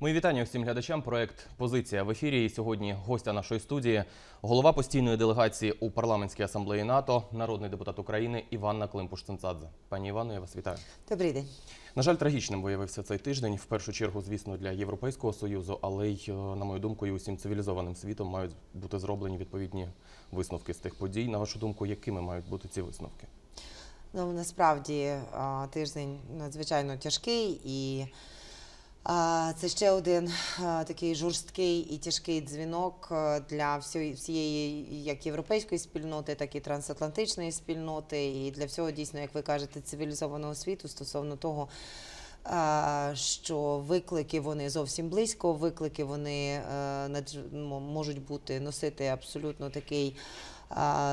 Мої вітання усім глядачам. Проект Позиція в ефірі. І Сьогодні гостя нашої студії, голова постійної делегації у парламентській асамблеї НАТО, народний депутат України Іванна Климпуш-Цинцадзе. Пані Івано, я вас вітаю. Добрий день. На жаль, трагічним виявився цей тиждень. В першу чергу, звісно, для європейського союзу, але й е, на мою думку, і усім цивілізованим світом мають бути зроблені відповідні висновки з тих подій. На вашу думку, якими мають бути ці висновки? Ну насправді тиждень надзвичайно тяжкий і. Це ще один такий жорсткий і тяжкий дзвінок для всієї, як європейської спільноти, так і трансатлантичної спільноти, і для всього дійсно, як ви кажете, цивілізованого світу стосовно того. Що виклики вони зовсім близько, виклики вони можуть бути носити абсолютно такий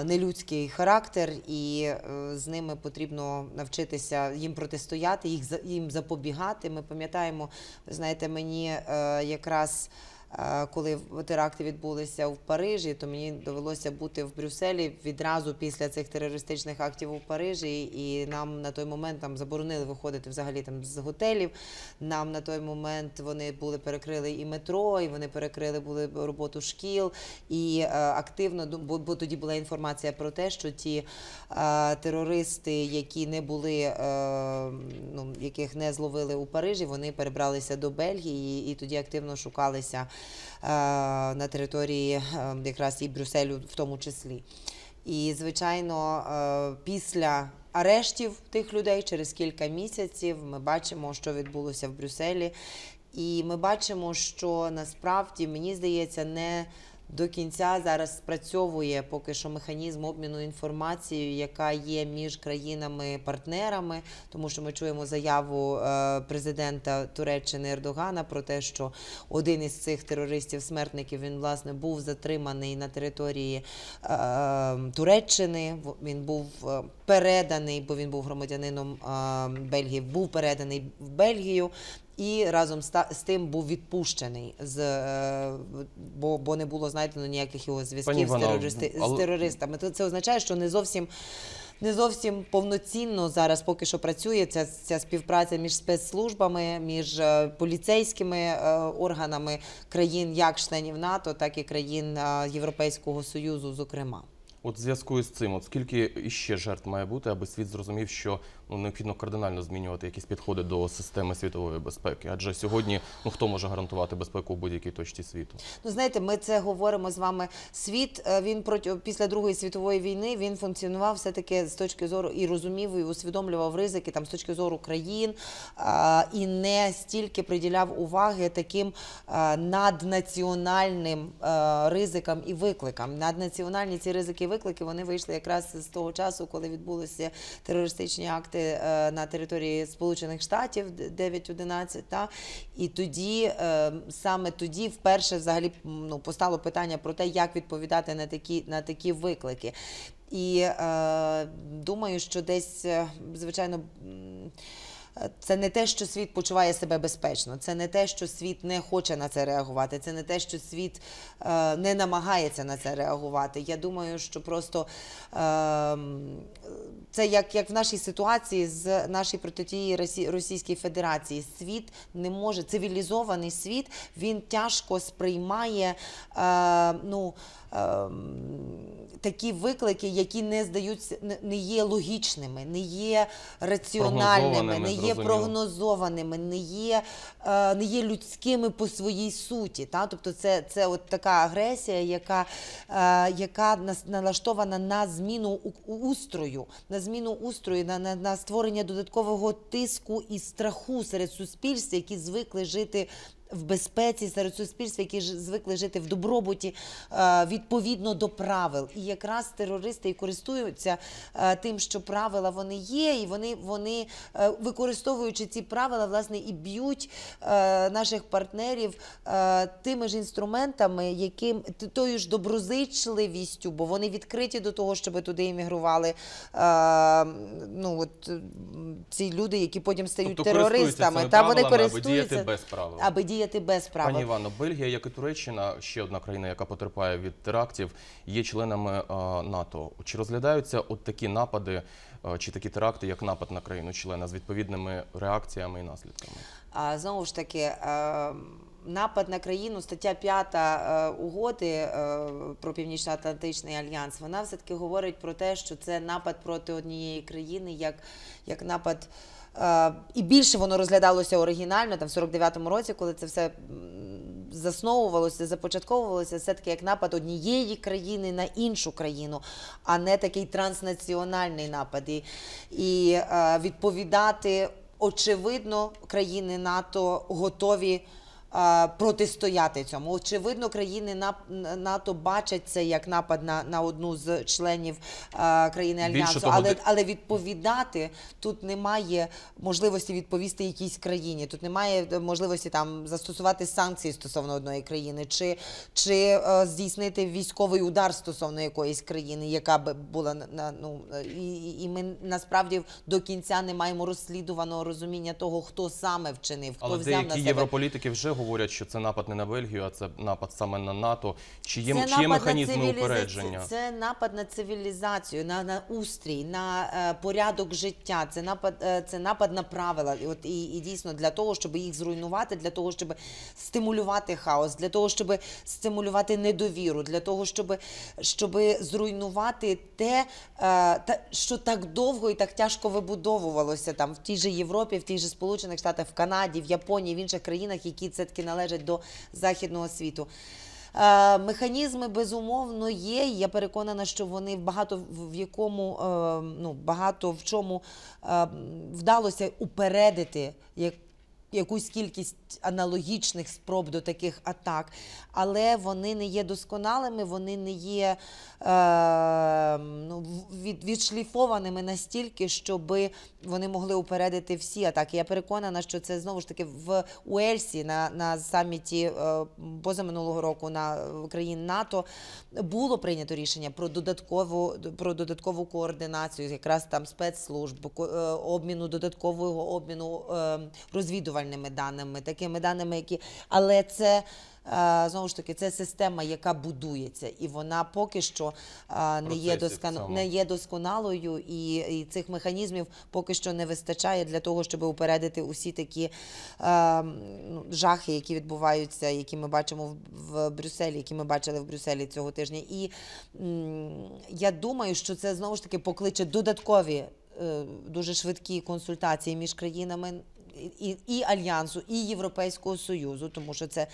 нелюдський характер, і е, з ними потрібно навчитися їм протистояти, їх їм запобігати. Ми пам'ятаємо, знаєте, мені е, якраз. Е, коли теракти відбулися в Парижі, то мені довелося бути в Брюсселі відразу після цих терористичних актів у Парижі, і нам на той момент там заборонили виходити взагалі там з готелів. Нам на той момент вони були перекрили і метро, і вони перекрили були роботу шкіл. І е, активно бо, бо тоді була інформація про те, що ті е, терористи, які не були, е, ну яких не зловили у Парижі, вони перебралися до Бельгії і, і тоді активно шукалися. Е, на території е, якраз і Брюсселю, в тому числі. І, звичайно, е, після арештів тих людей через кілька місяців ми бачимо, що відбулося в Брюсселі. І ми бачимо, що насправді мені здається, не до кінця зараз спрацьовує поки що механізм обміну інформацією, яка є між країнами-партнерами, тому що ми чуємо заяву е, президента Туреччини Ердогана про те, що один із цих терористів-смертників він власне був затриманий на території е, е, Туреччини. Він був переданий, бо він був громадянином Бельгії, був переданий в Бельгію і разом з тим був відпущений, з е, бо бо не було знайдено ніяких його зв'язків з, терористи, але... з терористами. То це означає, що не зовсім. Не зовсім повноцінно зараз поки що працює ця ця співпраця між спецслужбами, між е, поліцейськими е, органами країн, як членів НАТО, так і країн е, Європейського Союзу. Зокрема, от зв'язку із цим, от скільки іще жертв має бути, аби світ зрозумів, що ну, необхідно кардинально змінювати якісь підходи до системи світової безпеки. Адже сьогодні ну хто може гарантувати безпеку у будь-якій точці світу? Ну знаєте, ми це говоримо з вами. Світ е, він проти після другої світової війни він функціонував все таки з точки зору і розумів, і усвідомлював ризики там з точки зору країн а, і не стільки приділяв уваги таким а, наднаціональним а, е, ризикам і викликам. Наднаціональні ці ризики і виклики вони вийшли якраз з того часу, коли відбулися терористичні акти контакти е, на території Сполучених Штатів 9-11, Та і тоді е, саме тоді вперше взагалі ну постало питання про те, як відповідати на такі на такі виклики. І е, думаю, що десь е, звичайно. Це не те, що світ почуває себе безпечно, це не те, що світ не хоче на це реагувати, це не те, що світ е, не намагається на це реагувати. Я думаю, що просто е, це як як в нашій ситуації з нашої протитії Російської Федерації. Світ не може цивілізований світ, він тяжко сприймає. Е, ну, Ем, такі виклики, які не здаються, не є логічними, не є раціональними, не є прогнозованими, не є е, не є людськими по своїй суті. Та? Тобто, це це от така агресія, яка е, яка налаштована на зміну устрою, на зміну устрою, на, на, на створення додаткового тиску і страху серед суспільств, які звикли жити в безпеці серед суспільства, які ж звикли жити в добробуті е, відповідно до правил. І якраз терористи і користуються е, тим, що правила вони є, і вони вони е, використовуючи ці правила, власне, і б'ють наших партнерів тими ж інструментами, яким тою ж доброзичливістю, бо вони відкриті до того, щоб туди іммігрували. Ну от ці люди, які потім стають тобто, терористами, та вони користуються аби діяти без правил. Аби діяти діяти без правил. Пані Івано, Бельгія, як і Туреччина, ще одна країна, яка потерпає від терактів, є членами е, НАТО. Чи розглядаються от такі напади е, чи такі теракти, як напад на країну-члена з відповідними реакціями і наслідками? А знову ж таки. Е, напад на країну, стаття 5 угоди про північно-атлантичний альянс. Вона все таки говорить про те, що це напад проти однієї країни, як як напад. Е, і більше воно розглядалося оригінально, там в 49-му році, коли це все засновувалося, започатковувалося все таки як напад однієї країни на іншу країну, а не такий транснаціональний напад. І, і е, відповідати очевидно, країни НАТО готові протистояти цьому. Очевидно, країни НАТО бачать це як напад на на одну з членів країни альянсу, того, але але відповідати тут немає можливості відповісти якійсь країні. Тут немає е, можливості там застосувати санкції стосовно одної країни, чи чи е, здійснити військовий удар стосовно якоїсь країни, яка б була на ну і, і ми насправді до кінця не маємо розслідуваного розуміння того, хто саме вчинив, хто але взяв на себе. європолітики вже говорять говорять, що це напад не на Бельгію, а це напад саме на НАТО. Чи є, чи є механізми цивіліза... упередження? Це, це напад на цивілізацію, на, на устрій, на е, порядок життя. Це напад, е, це напад на правила. І, От і, і дійсно для того, щоб їх зруйнувати, для того, щоб стимулювати хаос, для того, щоб стимулювати недовіру, для того, щоб щоб зруйнувати те, е, та що так довго і так тяжко вибудовувалося там в тій же Європі, в тій же Сполучених Штатах, в Канаді, в Японії, в інших країнах, які це все-таки належать до західного світу. Е, механізми безумовно є. Я переконана, що вони багато в якому е, ну багато в чому е, вдалося упередити як якусь кількість аналогічних спроб до таких атак, але вони не є досконалими, вони не є е, ну, від, відшліфованими настільки, щоб вони могли упередити всі атаки. Я переконана, що це знову ж таки в Уельсі на на саміті е, позаминулого року на країн НАТО було прийнято рішення про додаткову про додаткову координацію, якраз там спецслужб, е, обміну додаткового обміну е, розвідувань актуальними даними, такими даними, які але це. Е, знову ж таки, це система, яка будується, і вона поки що е, не є доскон... не є досконалою, і... і цих механізмів поки що не вистачає для того, щоб упередити усі такі е... Ну, жахи, які відбуваються, які ми бачимо в Брюсселі, які ми бачили в Брюсселі цього тижня. І я думаю, що це знову ж таки покличе додаткові. Е, дуже швидкі консультації між країнами і, і Альянсу, і Європейського Союзу, тому що це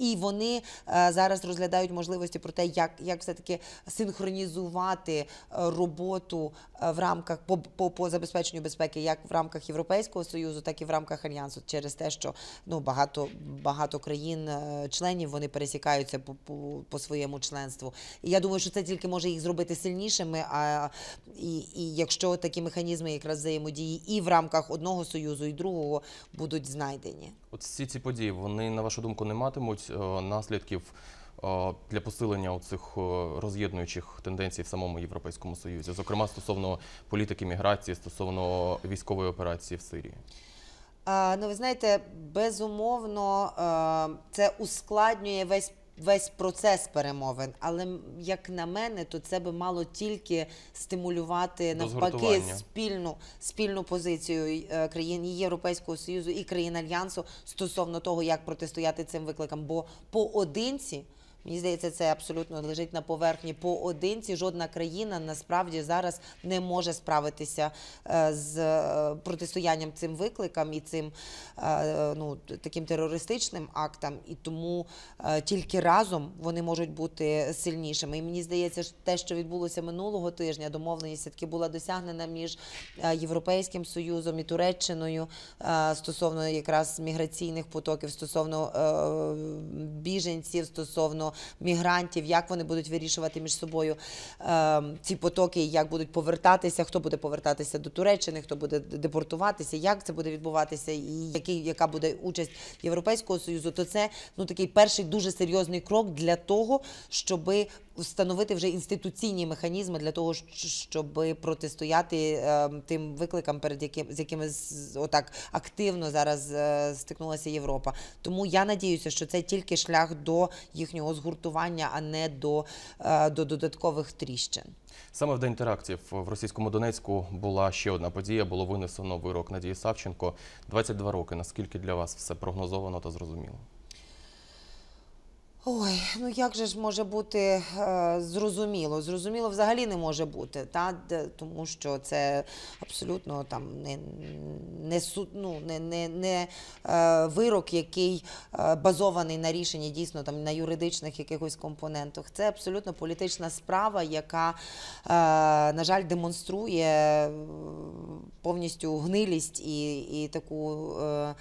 і вони е, зараз розглядають можливості про те, як як все таки синхронізувати е, роботу е, в рамках по, по, по забезпеченню безпеки, як в рамках Європейського союзу, так і в рамках альянсу, через те, що ну багато багато країн-членів вони пересікаються по, по по, своєму членству. І Я думаю, що це тільки може їх зробити сильнішими. А і, і якщо такі механізми якраз взаємодії і в рамках одного союзу, і другого будуть знайдені, от всі ці події вони на вашу думку не матимуть якихось е, наслідків е, для посилення цих е, роз'єднуючих тенденцій в самому Європейському Союзі, зокрема стосовно політики міграції, стосовно військової операції в Сирії. Ну, ви знаєте, безумовно, це ускладнює весь весь процес перемовин. Але як на мене, то це би мало тільки стимулювати навпаки спільну спільну позицію е, країн Європейського союзу і країн альянсу стосовно того, як протистояти цим викликам. Бо поодинці. Мені здається, це абсолютно лежить на поверхні поодинці. Жодна країна насправді зараз не може справитися е, з е, протистоянням цим викликам і цим е, ну таким терористичним актам, і тому тільки разом вони можуть бути сильнішими. І мені здається, що те, що відбулося минулого тижня, домовленість таки була досягнена між європейським союзом і Туреччиною стосовно якраз міграційних потоків стосовно біженців стосовно мігрантів, як вони будуть вирішувати між собою е, ці потоки, як будуть повертатися, хто буде повертатися до Туреччини, хто буде депортуватися, як це буде відбуватися, і який яка буде участь європейського союзу, то це ну такий перший дуже серйозний крок для того, щоби встановити вже інституційні механізми для того, щоб протистояти ем, тим викликам, перед яким з якими отак активно зараз е, стикнулася Європа. Тому я надіюся, що це тільки шлях до їхнього згуртування, а не до, е, до додаткових тріщин. Саме в день терактів в російському Донецьку була ще одна подія. Було винесено вирок Надії Савченко. 22 роки. Наскільки для вас все прогнозовано та зрозуміло? Ой, ну як же ж може бути е, зрозуміло? Зрозуміло взагалі не може бути, та тому що це абсолютно там не не суд, ну не не, не е, вирок, який е, базований на рішенні дійсно там на юридичних якихось компонентах. Це абсолютно політична справа, яка е, на жаль демонструє е, повністю гнилість і і таку е,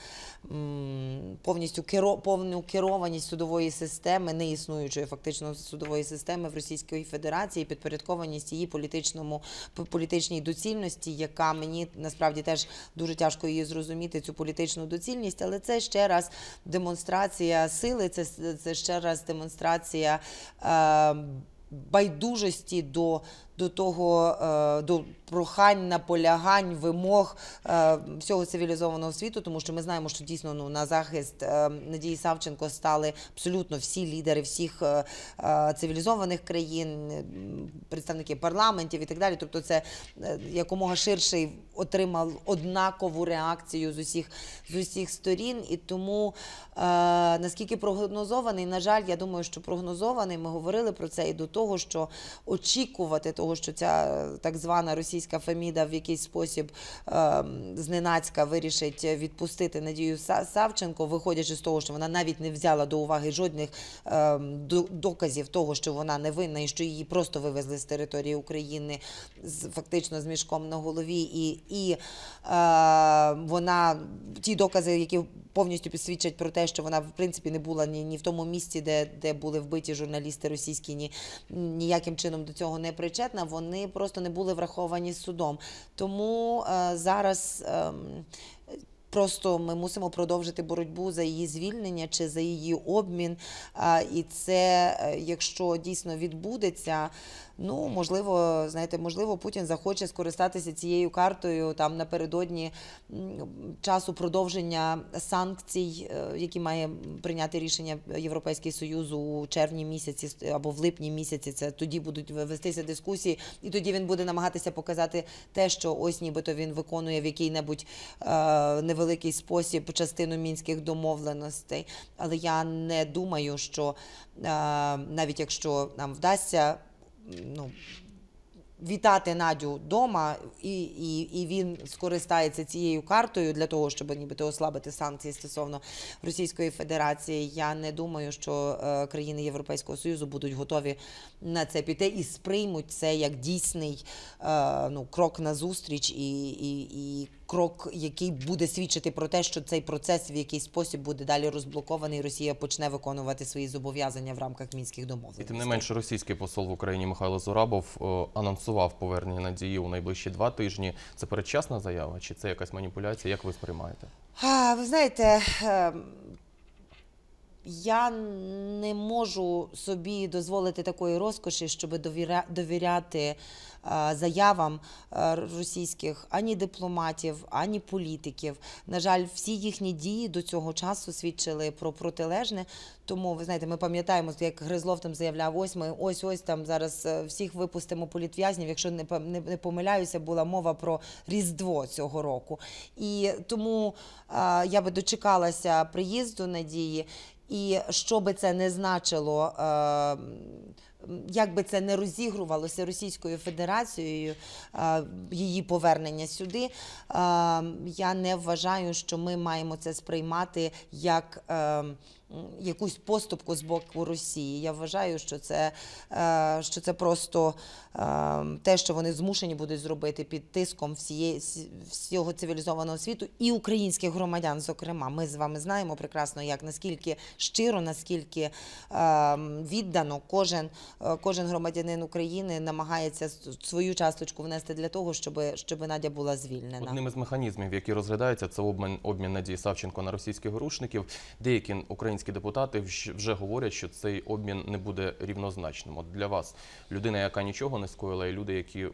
повністю керо, повну керованість судової системи системи, існуючої фактично судової системи в Російській Федерації, підпорядкованість її політичному політичній доцільності, яка мені насправді теж дуже тяжко її зрозуміти, цю політичну доцільність, але це ще раз демонстрація сили, це, це ще раз демонстрація. Е, Байдужості до до того е, до прохань, наполягань, вимог е, всього цивілізованого світу, тому що ми знаємо, що дійсно ну на захист е, Надії Савченко стали абсолютно всі лідери всіх цивілізованих країн, представники парламентів і так далі. Тобто, це якомога ширший отримав однакову реакцію з усіх з усіх сторін, і тому наскільки прогнозований, на жаль, я думаю, що прогнозований, ми говорили про це і до того, що очікувати того того, що ця е, так звана російська Феміда в якийсь спосіб е, зненацька вирішить відпустити Надію Савченко, виходячи з того, що вона навіть не взяла до уваги жодних е, доказів того, що вона не винна і що її просто вивезли з території України з фактично з мішком на голові, і і е, вона ті докази, які повністю підсвідчать про те, що вона в принципі не була ні, ні в тому місці, де де були вбиті журналісти російські, ні ніяким чином до цього не причетна. Вони просто не були враховані судом. Тому е, зараз. Е, Просто ми мусимо продовжити боротьбу за її звільнення чи за її обмін. І це, е, якщо дійсно відбудеться, Ну можливо, знаєте, можливо, Путін захоче скористатися цією картою там напередодні часу продовження санкцій, е, які має прийняти рішення Європейський Союз у червні місяці або в липні місяці. Це тоді будуть вестися дискусії, і тоді він буде намагатися показати те, що ось, нібито він виконує в який-небудь е, невеликий спосіб частину мінських домовленостей. Але я не думаю, що е, навіть якщо нам вдасться ну, вітати Надю вдома, і і, і він скористається цією картою для того, щоб нібито ослабити санкції стосовно Російської Федерації. Я не думаю, що е, країни Європейського Союзу будуть готові на це піти і сприймуть це як дійсний е, ну, крок назустріч і, і, і крок, який буде свідчити про те, що цей процес в якийсь спосіб буде далі розблокований. і Росія почне виконувати свої зобов'язання в рамках мінських домовленостей. І Тим не менше, російський посол в Україні Михайло Зурабов е, анонсував повернення надії у найближчі два тижні. Це передчасна заява, чи це якась маніпуляція? Як ви сприймаєте? ви знаєте. Ем, я не можу собі дозволити такої розкоші, щоб довіря довіряти е, заявам е, російських ані дипломатів, ані політиків. На жаль, всі їхні дії до цього часу свідчили про протилежне. Тому ви знаєте, ми пам'ятаємо, як Гризлов там заявляв: ось ми ось ось там зараз е, всіх випустимо політв'язнів. Якщо не не помиляюся, була мова про різдво цього року. І тому я би дочекалася приїзду надії. І що би це не значило, е, як би це не розігрувалося Російською Федерацією, е, її повернення сюди, е, я не вважаю, що ми маємо це сприймати як якусь поступку з боку Росії. Я вважаю, що це е, що це просто е, те, що вони змушені будуть зробити під тиском всіє, всього цивілізованого світу і українських громадян. Зокрема, ми з вами знаємо прекрасно, як наскільки щиро, наскільки е, віддано кожен кожен громадянин України намагається свою часточку внести для того, щоб, щоб Надя була звільнена. Одним із механізмів, які розглядаються, це обмін обмін Надії Савченко на російських рушників. Деякі українські українські депутати вже говорять, що цей обмін не буде рівнозначним. От для вас людина, яка нічого не скоїла, і люди, які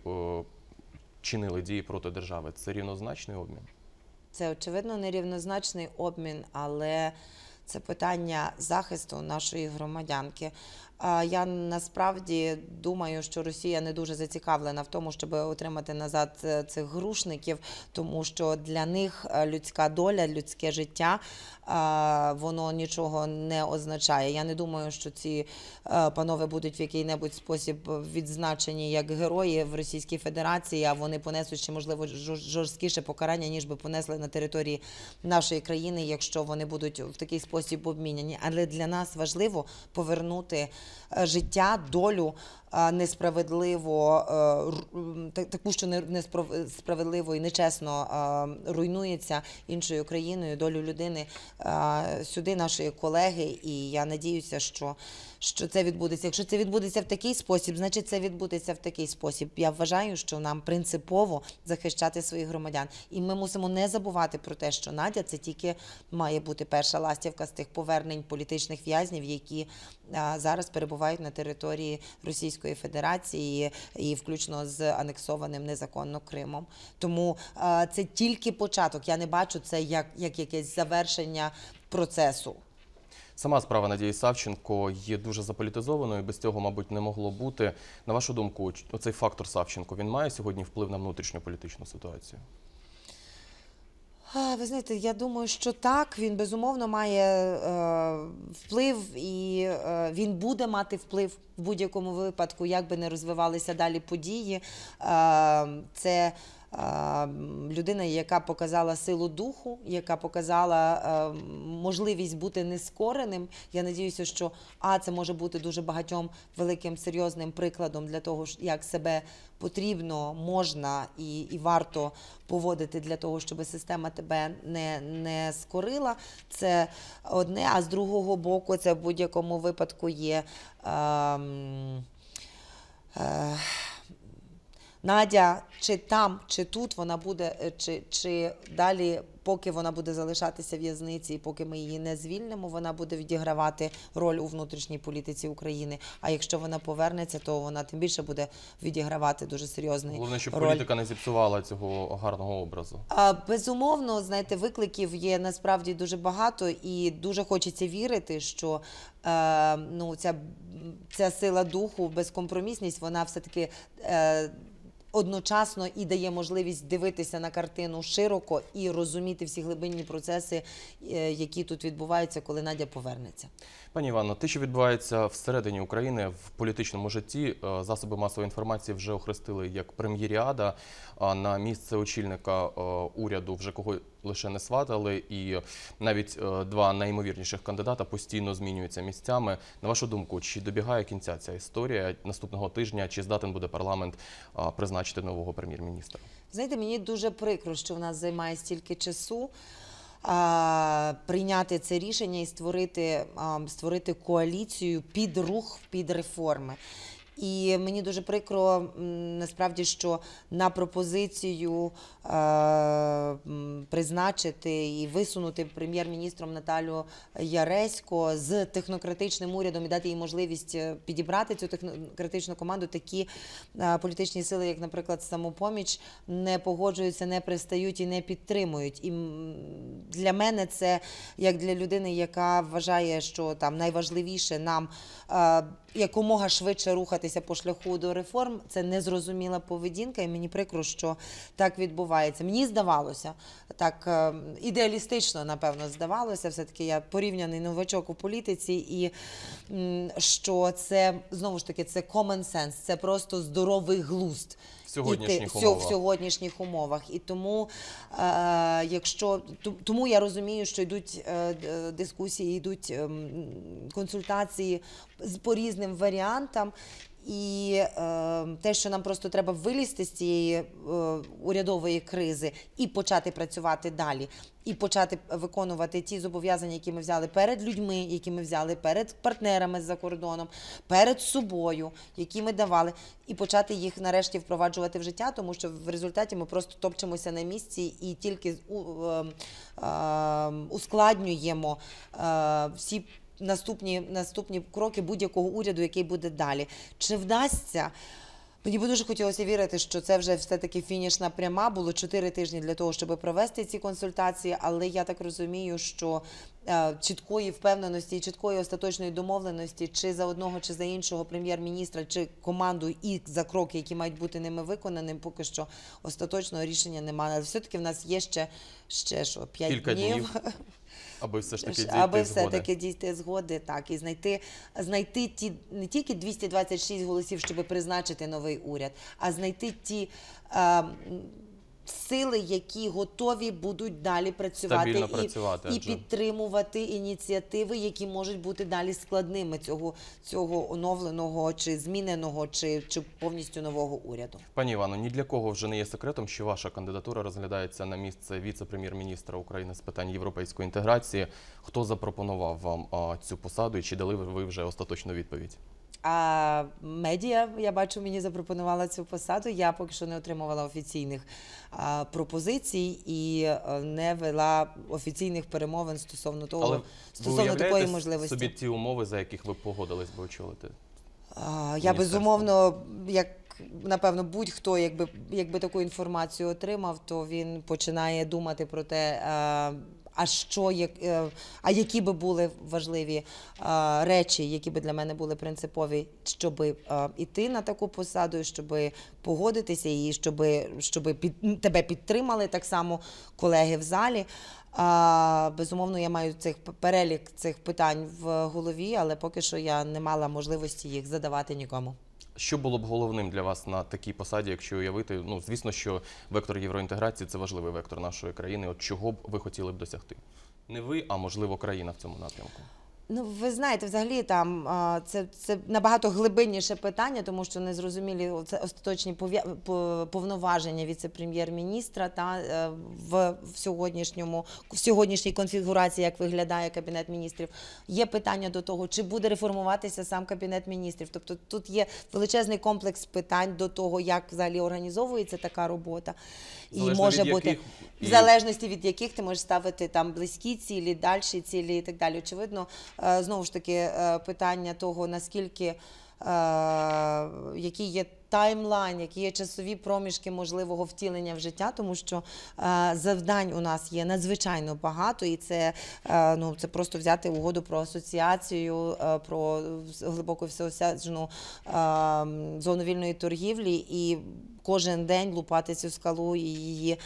чинили дії проти держави, це рівнозначний обмін? Це очевидно нерівнозначний обмін, але це питання захисту нашої громадянки. Я насправді думаю, що Росія не дуже зацікавлена в тому, щоб отримати назад е, цих грушників, тому що для них е, людська доля, людське життя е, воно нічого не означає. Я не думаю, що ці панове будуть в який-небудь спосіб відзначені як герої в Російській Федерації. А вони понесуть ще можливо жорсткіше покарання, ніж би понесли на території нашої країни, якщо вони будуть в такий спосіб обміняні. Але для нас важливо повернути. Е, життя, долю Е, несправедливо е, таку, що несправедливо і нечесно е, руйнується іншою країною, долю людини сюди, нашої колеги. І я надіюся, що що це відбудеться. Якщо це відбудеться в такий спосіб, значить це відбудеться в такий спосіб. Я вважаю, що нам принципово захищати своїх громадян, і ми мусимо не забувати про те, що Надя це тільки має бути перша ластівка з тих повернень політичних в'язнів, які зараз перебувають на території Російської. Російської Федерації і включно з анексованим незаконно Кримом. Тому е, це тільки початок. Я не бачу це як, як якесь завершення процесу. Сама справа Надії Савченко є дуже заполітизованою. Без цього, мабуть, не могло бути. На вашу думку, оцей фактор Савченко він має сьогодні вплив на внутрішню політичну ситуацію? Ви знаєте, я думаю, що так він безумовно має е, вплив, і е, він буде мати вплив в будь-якому випадку, як би не розвивалися далі події. Е, це людина, яка показала силу духу, яка показала е, можливість бути нескореним. Я надіюся, що а це може бути дуже багатьом великим серйозним прикладом для того, як себе потрібно, можна і і варто поводити для того, щоб система тебе не не скорила. Це одне, а з другого боку, це в будь-якому випадку є. Ем, е, е, Надя, чи там, чи тут вона буде, е, чи чи далі, поки вона буде залишатися в'язниці, і поки ми її не звільнимо, вона буде відігравати роль у внутрішній політиці України. А якщо вона повернеться, то вона тим більше буде відігравати дуже серйозний Головне, щоб роль. політика не зіпсувала цього гарного образу. А, Безумовно, знаєте, викликів є насправді дуже багато, і дуже хочеться вірити, що е, ну ця, ця сила духу, безкомпромісність, вона все таки. Е, одночасно і дає можливість дивитися на картину широко і розуміти всі глибинні процеси, е, які тут відбуваються, коли Надя повернеться. Пані Івано, те, що відбувається всередині України в політичному житті, е, засоби масової інформації вже охрестили як прем'єріада. на місце очільника е, уряду вже кого лише не сватали, і навіть е, два найімовірніших кандидата постійно змінюються місцями. На вашу думку, чи добігає кінця ця історія наступного тижня? Чи здатен буде парламент призначити нового прем'єр-міністра? Знаєте, мені дуже прикро, що в нас займає стільки часу. Прийняти це рішення і створити створити коаліцію під рух під реформи. І мені дуже прикро насправді, що на пропозицію е, призначити і висунути прем'єр-міністром Наталю Яресько з технократичним урядом і дати їй можливість е, підібрати цю технократичну команду. Такі е, політичні сили, як, наприклад, самопоміч, не погоджуються, не пристають і не підтримують. І для мене це як для людини, яка вважає, що там найважливіше нам е, якомога швидше рухати рухатися по шляху до реформ. Це незрозуміла поведінка, і мені прикро, що так відбувається. Мені здавалося так е, ідеалістично, напевно, здавалося. Все таки я порівняний новачок у політиці, і що це знову ж таки це common sense, це просто здоровий глузд. в сьогоднішніх умовах, і тому, е, якщо тому я розумію, що йдуть е, дискусії, йдуть е, консультації по різним варіантам, і е, те, що нам просто треба вилізти з цієї е, урядової кризи і почати працювати далі, і почати виконувати ті зобов'язання, які ми взяли перед людьми, які ми взяли перед партнерами за кордоном, перед собою, які ми давали, і почати їх нарешті впроваджувати в життя, тому що в результаті ми просто топчемося на місці і тільки е, е, ускладнюємо е, всі наступні, наступні кроки будь-якого уряду, який буде далі. Чи вдасться? Мені би дуже хотілося вірити, що це вже все таки фінішна пряма. Було чотири тижні для того, щоб провести ці консультації. Але я так розумію, що е, чіткої впевненості, чіткої остаточної домовленості, чи за одного, чи за іншого прем'єр-міністра, чи команду і за кроки, які мають бути ними виконані, поки що остаточного рішення немає. Але все таки в нас є ще ще що, п'ять днів. днів. Аби все ж таки дійти аби згоди. все таки дійти згоди, так і знайти знайти ті не тільки 226 голосів, щоб призначити новий уряд, а знайти ті. Е, сили, які готові будуть далі працювати і працювати, і підтримувати ініціативи, які можуть бути далі складними цього цього оновленого чи зміненого, чи чи повністю нового уряду. Пані Івано, ні для кого вже не є секретом, що ваша кандидатура розглядається на місце віце-прем'єр-міністра України з питань європейської інтеграції. Хто запропонував вам а, цю посаду і чи дали ви вже остаточну відповідь? А медіа я бачу, мені запропонувала цю посаду. Я поки що не отримувала офіційних а, пропозицій і е, не вела офіційних перемовин стосовно того, Але стосовно такої можливості собі ті умови, за яких ви погодились би очолити. я безумовно, як напевно, будь-хто, якби якби таку інформацію отримав, то він починає думати про те. А, а що як, е, а які би були важливі е, речі, які би для мене були принципові, щоб е, іти на таку посаду, щоб погодитися і щоб, щоб під тебе підтримали так само колеги в залі. Безумовно, я маю цих перелік цих питань в голові, але поки що я не мала можливості їх задавати нікому. Що було б головним для вас на такій посаді, якщо уявити? Ну звісно, що вектор євроінтеграції це важливий вектор нашої країни. От чого б ви хотіли б досягти? Не ви, а можливо країна в цьому напрямку. Ну, ви знаєте, взагалі там це це набагато глибинніше питання, тому що не зрозумілі це остаточні повноваження віце-прем'єр-міністра та е, в, в сьогоднішньому в сьогоднішній конфігурації, як виглядає кабінет міністрів. Є питання до того, чи буде реформуватися сам кабінет міністрів. Тобто тут є величезний комплекс питань до того, як взагалі організовується така робота, і Залежно може від бути яких в залежності від яких ти можеш ставити там близькі цілі, далі цілі і так далі. Очевидно, е, знову ж таки, е, питання того, наскільки е, які є таймлайн, які є часові проміжки можливого втілення в життя, тому що завдань у нас є надзвичайно багато, і це ну це просто взяти угоду про асоціацію, про глибоко всеосяджену зону вільної торгівлі і кожен день лупати цю скалу і її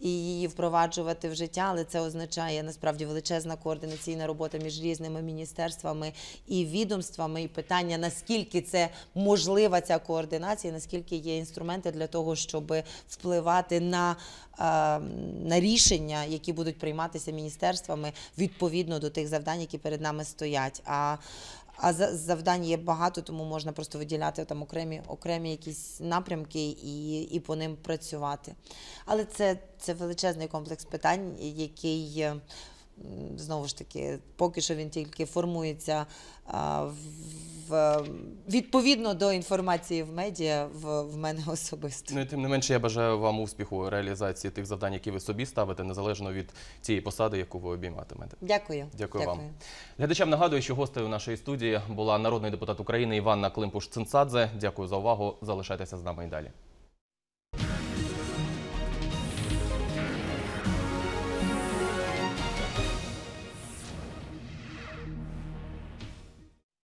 і її впроваджувати в життя, але це означає насправді величезна координаційна робота між різними міністерствами і відомствами. І питання наскільки це можлива ця координація, наскільки є інструменти для того, щоб впливати на, е, на рішення, які будуть прийматися міністерствами відповідно до тих завдань, які перед нами стоять. А а завдань є багато, тому можна просто виділяти там окремі окремі якісь напрямки і і по ним працювати. Але це це величезний комплекс питань, який е, Знову ж таки, поки що він тільки формується а, в відповідно до інформації в медіа в, в мене особисто. Ну і тим не менше, я бажаю вам успіху реалізації тих завдань, які ви собі ставите, незалежно від цієї посади, яку ви обійматимете. Дякую, дякую, дякую. вам. Глядачам нагадую, що гостею нашої студії була народний депутат України Іванна Климпуш-Цинцадзе. Дякую за увагу. Залишайтеся з нами і далі.